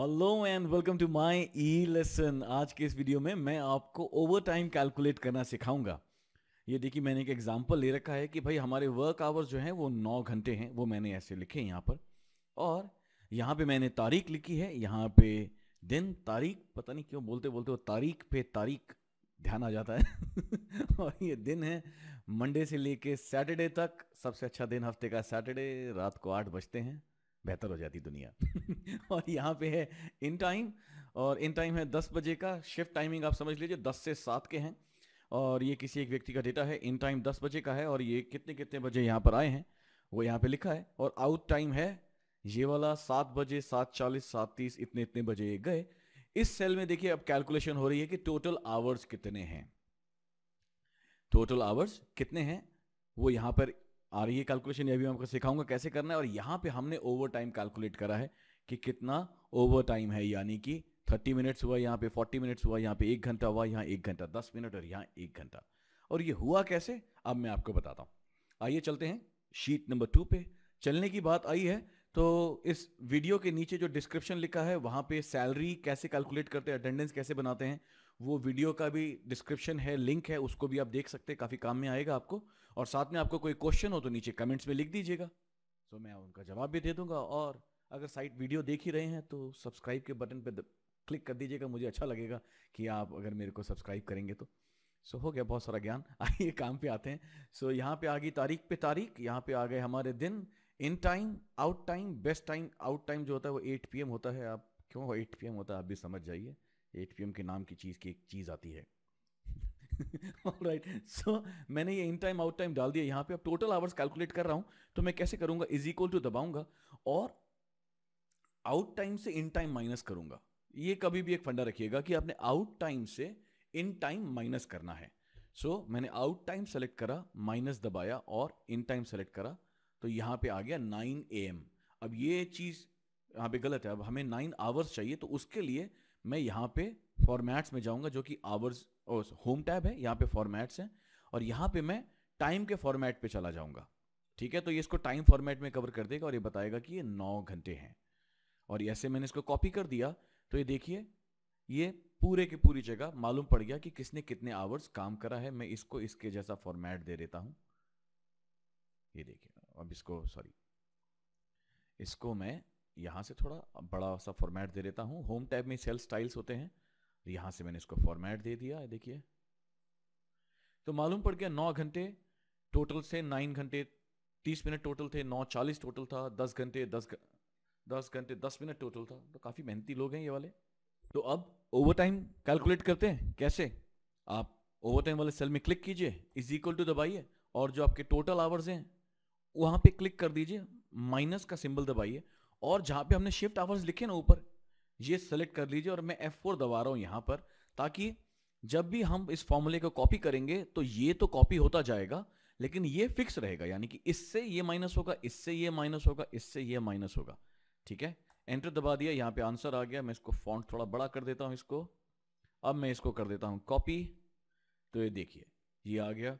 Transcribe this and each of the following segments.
Hello and welcome to my e lesson आज के इस वीडियो में मैं आपको ओवर टाइम कैलकुलेट करना सिखाऊंगा ये देखिए मैंने एक एग्जांपल ले रखा है कि भाई हमारे वर्क आवर्स जो हैं वो नौ घंटे हैं वो मैंने ऐसे लिखे हैं यहाँ पर और यहाँ पे मैंने तारीख लिखी है यहाँ पे दिन तारीख पता नहीं क्यों बोलते बोलते वो तारीख पे तारीख ध्यान आ जाता है और ये दिन है मंडे से लेके सैटरडे तक सबसे अच्छा दिन हफ्ते का सैटरडे रात को आठ बजते हैं बेहतर हो जाती दुनिया और यहाँ पे है इन टाइम और इन टाइम है दस बजे का शिफ्ट टाइमिंग आप समझ लीजिए दस से सात के हैं और ये किसी एक व्यक्ति का डेटा है इन टाइम दस बजे का है और ये कितने कितने बजे यहाँ पर आए हैं वो यहाँ पे लिखा है और आउट टाइम है ये वाला सात बजे सात चालीस सात तीस इतने इतने बजे गए इस सेल में देखिए अब कैलकुलेशन हो रही है कि टोटल आवर्स कितने हैं टोटल आवर्स कितने हैं वो यहाँ पर और ये कैलकुलेशन ये भी मैं आपको सिखाऊंगा कैसे करना है और यहाँ पे हमने ओवर टाइम कैलकुलेट करा है कि कितना ओवर टाइम है यानी कि थर्टी मिनट्स हुआ यहाँ पे फोर्टी मिनट्स हुआ यहाँ पे एक घंटा हुआ यहाँ एक घंटा दस मिनट और यहाँ एक घंटा और ये हुआ कैसे अब मैं आपको बताता हूँ आइए चलते हैं शीट नंबर टू पे चलने की बात आई है तो इस वीडियो के नीचे जो डिस्क्रिप्शन लिखा है वहां पे सैलरी कैसे कैलकुलेट करते हैं अटेंडेंस कैसे बनाते हैं वो वीडियो का भी डिस्क्रिप्शन है लिंक है उसको भी आप देख सकते हैं काफ़ी काम में आएगा आपको और साथ में आपको कोई क्वेश्चन हो तो नीचे कमेंट्स में लिख दीजिएगा सो मैं उनका जवाब भी दे दूंगा और अगर साइट वीडियो देख ही रहे हैं तो सब्सक्राइब के बटन पर क्लिक कर दीजिएगा मुझे अच्छा लगेगा कि आप अगर मेरे को सब्सक्राइब करेंगे तो सो so, हो गया बहुत सारा ज्ञान आइए काम पे आते हैं सो so, यहाँ पे आ गई तारीख पे तारीख यहाँ पे आ गए हमारे दिन in time out time best time out time जो होता है वो एट पी होता है आप क्यों एट पी होता है आप भी समझ जाइए एट पी के नाम की चीज़ की एक चीज़ आती है राइट सो right. so, मैंने ये इन टाइम आउट टाइम डाल दिया यहाँ पे अब टोटल आवर्स कैलकुलेट कर रहा हूँ तो मैं कैसे करूँगा इज इक्वल टू दबाऊंगा और आउट टाइम से इन टाइम माइनस करूंगा ये कभी भी एक फंडा रखिएगा कि आपने आउट टाइम से इन टाइम माइनस करना है सो so, मैंने आउट टाइम सेलेक्ट करा माइनस दबाया और इन टाइम सेलेक्ट करा तो यहाँ पे आ गया नाइन ए एम अब ये चीज़ यहाँ पे गलत है अब हमें नाइन आवर्स चाहिए तो उसके लिए मैं यहाँ पे फॉर्मेट्स में जाऊँगा जो कि आवर्स होम टैब है यहाँ पे फॉर्मेट्स हैं और यहाँ पे मैं टाइम के फॉर्मेट पे चला जाऊँगा ठीक है तो ये इसको टाइम फॉर्मेट में कवर कर देगा और ये बताएगा कि ये नौ घंटे हैं और ऐसे मैंने इसको कॉपी कर दिया तो ये देखिए ये पूरे की पूरी जगह मालूम पड़ गया कि किसने कितने आवर्स काम करा है मैं इसको इसके जैसा फॉर्मेट दे देता हूँ ये देखिए अब इसको सॉरी इसको मैं यहाँ से थोड़ा बड़ा सा फॉर्मेट दे देता हूँ होम टैब में सेल स्टाइल्स होते हैं यहाँ से मैंने इसको फॉर्मेट दे दिया देखिए तो मालूम पड़ गया नौ घंटे टोटल से नाइन घंटे तीस मिनट टोटल थे नौ चालीस टोटल था दस घंटे दस दस घंटे दस मिनट टोटल था तो काफ़ी मेहनती लोग हैं ये वाले तो अब ओवर टाइम कैलकुलेट करते हैं कैसे आप ओवर टाइम वाले सेल में क्लिक कीजिए इज इक्वल टू दबाइए और जो आपके टोटल आवर्स हैं वहां पे क्लिक कर दीजिए माइनस का सिंबल दबाइए और जहां पे हमने शिफ्ट आवर्स लिखे ना ऊपर ये सेलेक्ट कर लीजिए और मैं F4 दबा रहा हूं यहां पर ताकि जब भी हम इस फॉर्मूले को कॉपी करेंगे तो ये तो कॉपी होता जाएगा लेकिन ये फिक्स रहेगा यानी कि इससे ये माइनस होगा इससे ये माइनस होगा इससे ये माइनस होगा ठीक है एंटर दबा दिया यहां पे आंसर आ गया मैं इसको फॉन्ट थोड़ा बड़ा कर देता हूँ इसको अब मैं इसको कर देता हूँ कॉपी तो ये देखिए ये आ गया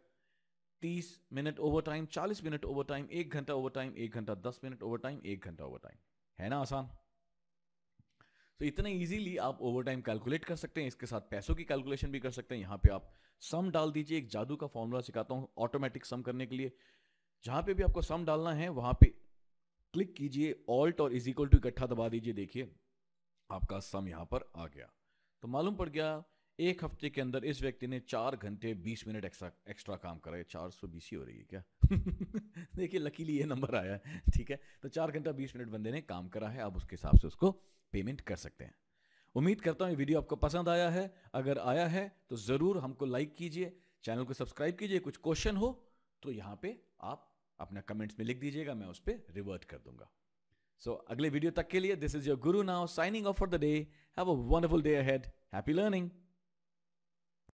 तीस मिनट ओवर टाइम चालीस मिनट ओवर टाइम एक घंटा ओवर टाइम एक घंटा दस मिनट ओवर टाइम एक घंटा ओवर टाइम है ना आसान तो so, इतना इजीली आप ओवर टाइम कैलकुलेट कर सकते हैं इसके साथ पैसों की कैलकुलेशन भी कर सकते हैं यहां पे आप सम डाल दीजिए एक जादू का फॉर्मूला सिखाता हूं ऑटोमेटिक सम करने के लिए जहां पे भी आपको सम डालना है वहां पे क्लिक कीजिए ऑल्ट और इज इक्वल टू इकट्ठा दबा दीजिए देखिए आपका सम यहां पर आ गया तो मालूम पड़ गया एक हफ्ते के अंदर इस व्यक्ति ने चार घंटे बीस मिनट एक्स्ट्रा एक्स्ट्रा काम करा है चार सौ बीस ही हो रही है क्या देखिए लकीली ये नंबर आया है ठीक है तो चार घंटा बीस मिनट बंदे ने काम करा है आप उसके हिसाब से उसको पेमेंट कर सकते हैं उम्मीद करता हूँ ये वीडियो आपको पसंद आया है अगर आया है तो ज़रूर हमको लाइक कीजिए चैनल को सब्सक्राइब कीजिए कुछ क्वेश्चन हो तो यहाँ पे आप अपना कमेंट्स में लिख दीजिएगा मैं उस पर रिवर्ट कर दूंगा सो so, अगले वीडियो तक के लिए this is your guru now signing off for the day have a wonderful day ahead happy learning